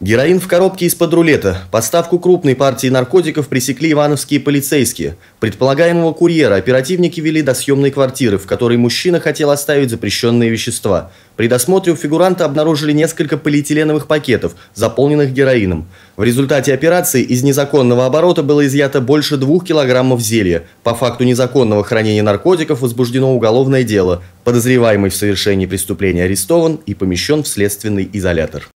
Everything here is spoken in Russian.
Героин в коробке из-под рулета. Подставку крупной партии наркотиков пресекли ивановские полицейские. Предполагаемого курьера оперативники вели до съемной квартиры, в которой мужчина хотел оставить запрещенные вещества. При досмотре у фигуранта обнаружили несколько полиэтиленовых пакетов, заполненных героином. В результате операции из незаконного оборота было изъято больше двух килограммов зелья. По факту незаконного хранения наркотиков возбуждено уголовное дело. Подозреваемый в совершении преступления арестован и помещен в следственный изолятор.